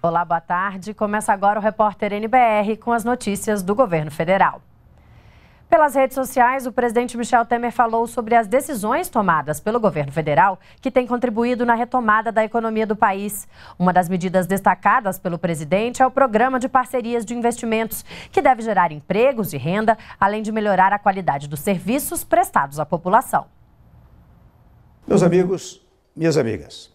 Olá, boa tarde. Começa agora o repórter NBR com as notícias do governo federal. Pelas redes sociais, o presidente Michel Temer falou sobre as decisões tomadas pelo governo federal que têm contribuído na retomada da economia do país. Uma das medidas destacadas pelo presidente é o programa de parcerias de investimentos, que deve gerar empregos e renda, além de melhorar a qualidade dos serviços prestados à população. Meus amigos, minhas amigas,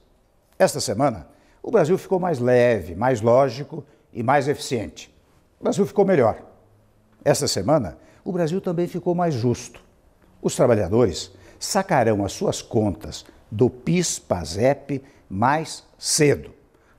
esta semana o Brasil ficou mais leve, mais lógico e mais eficiente. O Brasil ficou melhor. Esta semana, o Brasil também ficou mais justo. Os trabalhadores sacarão as suas contas do PIS-PASEP mais cedo.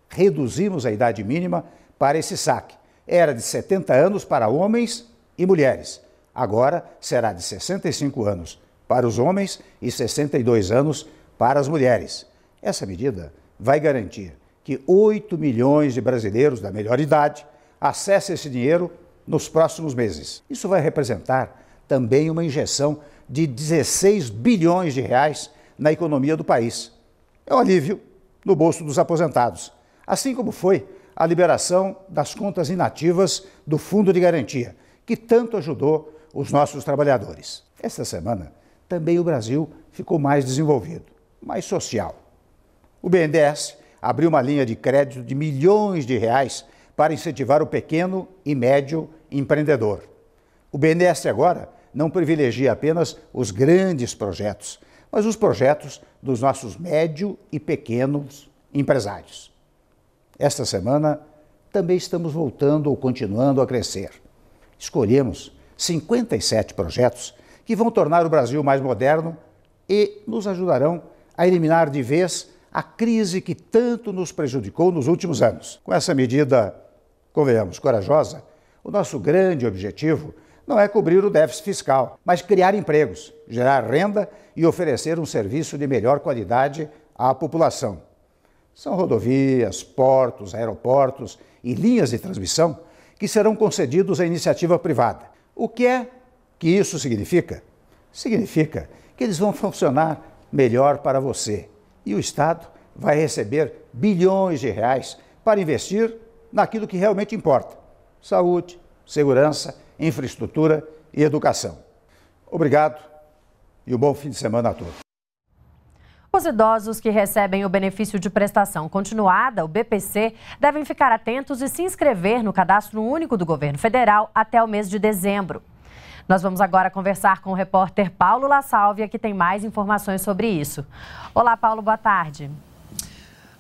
Reduzimos a idade mínima para esse saque. Era de 70 anos para homens e mulheres. Agora será de 65 anos para os homens e 62 anos para as mulheres. Essa medida vai garantir que 8 milhões de brasileiros da melhor idade acessem esse dinheiro nos próximos meses. Isso vai representar também uma injeção de 16 bilhões de reais na economia do país. É um alívio no bolso dos aposentados, assim como foi a liberação das contas inativas do Fundo de Garantia, que tanto ajudou os nossos trabalhadores. Esta semana, também o Brasil ficou mais desenvolvido, mais social. O BNDES abriu uma linha de crédito de milhões de reais para incentivar o pequeno e médio empreendedor. O BNDES agora não privilegia apenas os grandes projetos, mas os projetos dos nossos médio e pequenos empresários. Esta semana também estamos voltando ou continuando a crescer. Escolhemos 57 projetos que vão tornar o Brasil mais moderno e nos ajudarão a eliminar de vez a crise que tanto nos prejudicou nos últimos anos. Com essa medida, convenhamos, corajosa, o nosso grande objetivo não é cobrir o déficit fiscal, mas criar empregos, gerar renda e oferecer um serviço de melhor qualidade à população. São rodovias, portos, aeroportos e linhas de transmissão que serão concedidos à iniciativa privada. O que é que isso significa? Significa que eles vão funcionar melhor para você e o Estado vai receber bilhões de reais para investir naquilo que realmente importa: saúde, segurança, infraestrutura e educação. Obrigado e um bom fim de semana a todos. Os idosos que recebem o benefício de prestação continuada, o BPC, devem ficar atentos e se inscrever no cadastro único do governo federal até o mês de dezembro. Nós vamos agora conversar com o repórter Paulo La Sálvia, que tem mais informações sobre isso. Olá, Paulo, boa tarde.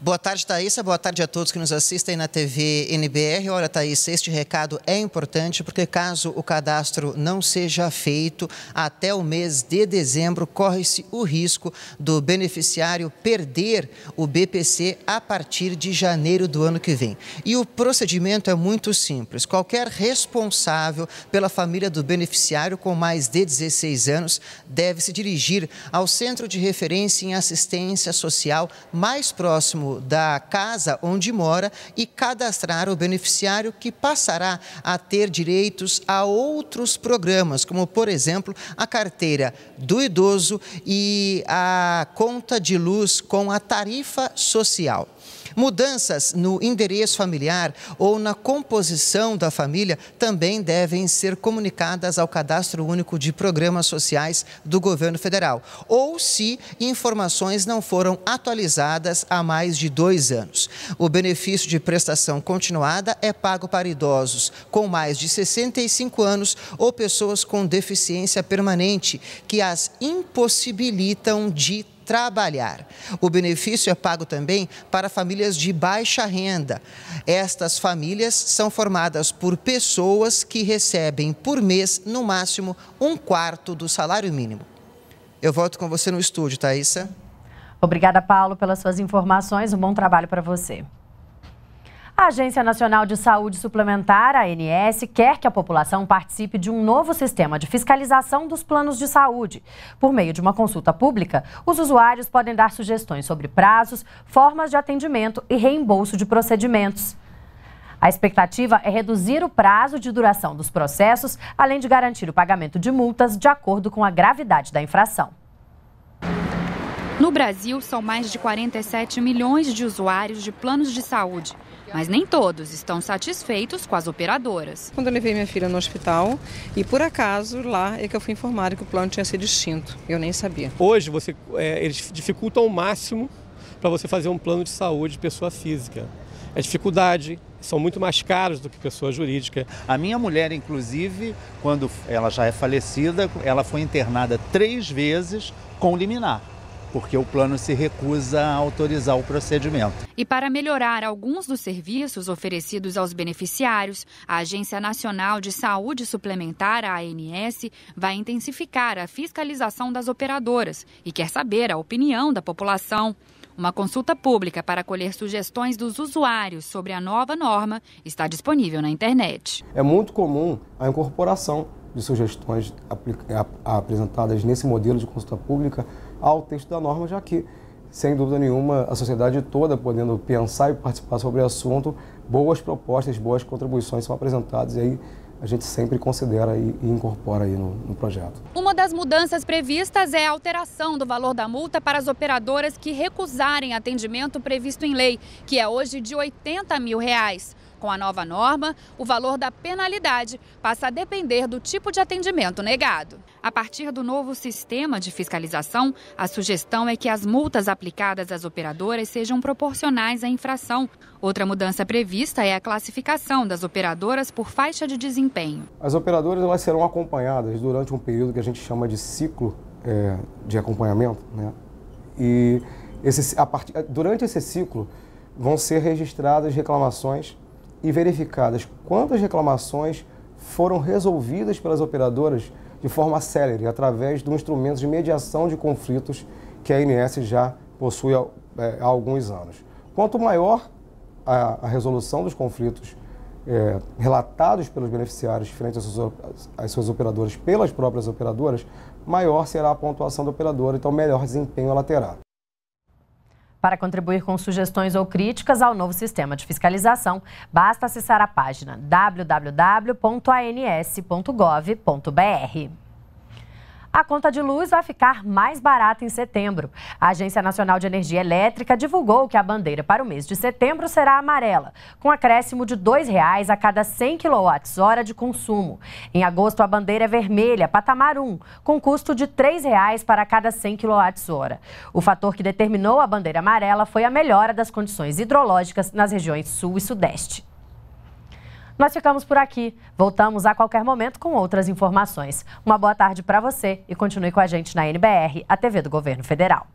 Boa tarde, Thaisa. Boa tarde a todos que nos assistem na TV NBR. Olha, Thaisa, este recado é importante porque caso o cadastro não seja feito até o mês de dezembro, corre-se o risco do beneficiário perder o BPC a partir de janeiro do ano que vem. E o procedimento é muito simples. Qualquer responsável pela família do beneficiário com mais de 16 anos deve se dirigir ao Centro de Referência em Assistência Social mais próximo da casa onde mora e cadastrar o beneficiário que passará a ter direitos a outros programas, como, por exemplo, a carteira do idoso e a conta de luz com a tarifa social. Mudanças no endereço familiar ou na composição da família também devem ser comunicadas ao Cadastro Único de Programas Sociais do Governo Federal, ou se informações não foram atualizadas há mais de de dois anos. O benefício de prestação continuada é pago para idosos com mais de 65 anos ou pessoas com deficiência permanente que as impossibilitam de trabalhar. O benefício é pago também para famílias de baixa renda. Estas famílias são formadas por pessoas que recebem por mês, no máximo, um quarto do salário mínimo. Eu volto com você no estúdio, Thaisa. Obrigada, Paulo, pelas suas informações. Um bom trabalho para você. A Agência Nacional de Saúde Suplementar, ANS, quer que a população participe de um novo sistema de fiscalização dos planos de saúde. Por meio de uma consulta pública, os usuários podem dar sugestões sobre prazos, formas de atendimento e reembolso de procedimentos. A expectativa é reduzir o prazo de duração dos processos, além de garantir o pagamento de multas de acordo com a gravidade da infração. No Brasil, são mais de 47 milhões de usuários de planos de saúde. Mas nem todos estão satisfeitos com as operadoras. Quando eu levei minha filha no hospital, e por acaso lá é que eu fui informada que o plano tinha sido extinto. Eu nem sabia. Hoje, você, é, eles dificultam ao máximo para você fazer um plano de saúde de pessoa física. É dificuldade, são muito mais caros do que pessoa jurídica. A minha mulher, inclusive, quando ela já é falecida, ela foi internada três vezes com liminar porque o plano se recusa a autorizar o procedimento. E para melhorar alguns dos serviços oferecidos aos beneficiários, a Agência Nacional de Saúde Suplementar, a ANS, vai intensificar a fiscalização das operadoras e quer saber a opinião da população. Uma consulta pública para colher sugestões dos usuários sobre a nova norma está disponível na internet. É muito comum a incorporação de sugestões apresentadas nesse modelo de consulta pública ao texto da norma, já que, sem dúvida nenhuma, a sociedade toda podendo pensar e participar sobre o assunto, boas propostas, boas contribuições são apresentadas e aí a gente sempre considera e, incorpora aí no, no, projeto. Uma das mudanças previstas é a alteração do valor da multa para as operadoras que recusarem atendimento previsto em lei, que é hoje de 80 mil reais. Com a nova norma, o valor da penalidade passa a depender do tipo de atendimento negado. A partir do novo sistema de fiscalização, a sugestão é que as multas aplicadas às operadoras sejam proporcionais à infração. Outra mudança prevista é a classificação das operadoras por faixa de desempenho. As operadoras elas serão acompanhadas durante um período que a gente chama de ciclo é, de acompanhamento, né? E esse, part... durante esse ciclo vão ser registradas reclamações e verificadas quantas reclamações foram resolvidas pelas operadoras de forma célere, através do instrumento de mediação de conflitos que a ANS já possui há, é, há alguns anos. Quanto maior a, a resolução dos conflitos é, relatados pelos beneficiários frente às suas, às suas operadoras pelas próprias operadoras, maior será a pontuação da operadora, então melhor desempenho ela terá. Para contribuir com sugestões ou críticas ao novo sistema de fiscalização, basta acessar a página www.ans.gov.br a conta de luz vai ficar mais barata em setembro. A Agência Nacional de Energia Elétrica divulgou que a bandeira para o mês de setembro será amarela, com acréscimo de R$ 2,00 a cada 100 kWh de consumo. Em agosto, a bandeira é vermelha, patamar 1, com custo de R$ 3,00 para cada 100 kWh. O fator que determinou a bandeira amarela foi a melhora das condições hidrológicas nas regiões sul e sudeste. Nós ficamos por aqui. Voltamos a qualquer momento com outras informações. Uma boa tarde para você e continue com a gente na NBR, a TV do Governo Federal.